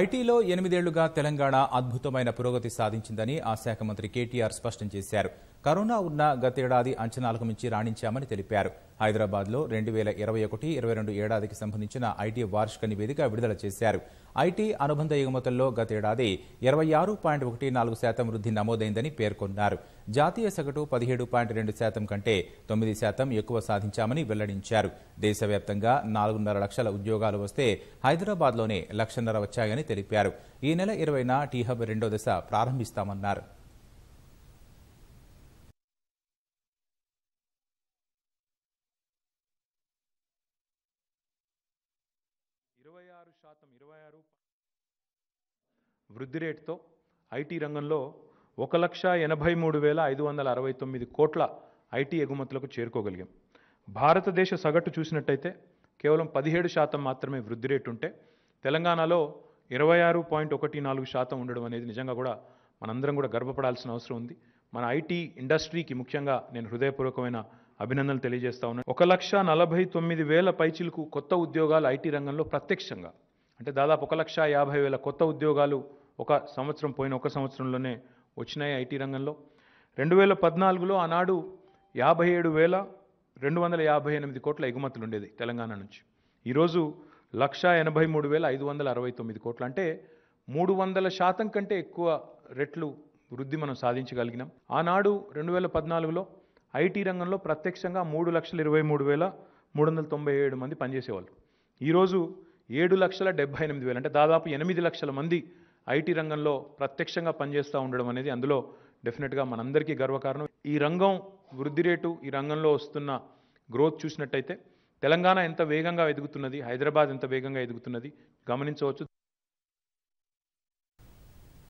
ఐటీలో ఎనిమిదేళ్లుగా తెలంగాణ అద్భుతమైన పురోగతి సాధించిందని ఆ శాఖ మంత్రి కేటీఆర్ స్పష్టం చేశారు కరోనా ఉన్న గతేడాది అంచనాలకు మించి రాణించామని తెలిపారు హైదరాబాద్లో రెండు వేల ఇరవై ఒకటి ఇరవై రెండు ఏడాదికి సంబంధించిన ఐటీ వార్షిక నివేదిక విడుదల చేశారు ఐటీ అనుబంధ ఎగుమతుల్లో గతేడాది ఇరవై ఆరు పాయింట్ ఒకటి నాలుగు శాతం వృద్ధి నమోదైందని పేర్కొన్నారు జాతీయ సగటు పదిహేడు పాయింట్ రెండు శాతం కంటే తొమ్మిది శాతం ఎక్కువ సాధించామని వెల్లడించారు దేశవ్యాప్తంగా నాలుగున్నర లక్షల ఉద్యోగాలు వస్తే హైదరాబాద్లోనే లక్షన్నర వచ్చాయని తెలిపారు ఈ నెల ఇరవైన టీహబ్ రెండో దశ ప్రారంభిస్తామన్నారు ఆరు శాతం ఇరవై ఆరు వృద్ధి రేటుతో ఐటీ రంగంలో ఒక లక్ష ఎనభై మూడు వేల ఐదు వందల అరవై తొమ్మిది కోట్ల ఐటీ ఎగుమతులకు చేరుకోగలిగాం భారతదేశ సగటు చూసినట్టయితే కేవలం పదిహేడు శాతం మాత్రమే వృద్ధి రేటు ఉంటే తెలంగాణలో ఇరవై ఆరు పాయింట్ ఒకటి నాలుగు శాతం ఉండడం అనేది నిజంగా కూడా మనందరం కూడా గర్వపడాల్సిన అవసరం ఉంది మన ఐటీ ఇండస్ట్రీకి ముఖ్యంగా నేను హృదయపూర్వకమైన అభినందనలు తెలియజేస్తా ఉన్నాను ఒక లక్ష నలభై తొమ్మిది వేల పైచిలకు కొత్త ఉద్యోగాలు ఐటీ రంగంలో ప్రత్యక్షంగా అంటే దాదాపు ఒక లక్ష యాభై వేల కొత్త ఉద్యోగాలు ఒక సంవత్సరం పోయిన ఒక సంవత్సరంలోనే వచ్చినాయి ఐటీ రంగంలో రెండు వేల పద్నాలుగులో ఆనాడు యాభై ఏడు వేల రెండు వందల యాభై ఎనిమిది కోట్ల ఎగుమతులు ఉండేది తెలంగాణ నుంచి ఈరోజు లక్ష ఎనభై మూడు వేల ఐదు వందల అరవై తొమ్మిది కోట్లు అంటే మూడు వందల శాతం కంటే ఎక్కువ రెట్లు వృద్ధి మనం సాధించగలిగినాం ఆనాడు రెండు వేల పద్నాలుగులో ఐటీ రంగంలో ప్రత్యక్షంగా మూడు లక్షల ఇరవై మూడు వేల మూడు వందల తొంభై ఏడు మంది పనిచేసేవాళ్ళు ఈరోజు ఏడు లక్షల డెబ్బై ఎనిమిది వేలు అంటే దాదాపు ఎనిమిది లక్షల మంది ఐటీ రంగంలో ప్రత్యక్షంగా పనిచేస్తూ ఉండడం అనేది అందులో డెఫినెట్గా మనందరికీ గర్వకారణం ఈ రంగం వృద్ధి రేటు ఈ రంగంలో వస్తున్న గ్రోత్ చూసినట్టయితే తెలంగాణ ఎంత వేగంగా ఎదుగుతున్నది హైదరాబాద్ ఎంత వేగంగా ఎదుగుతున్నది గమనించవచ్చు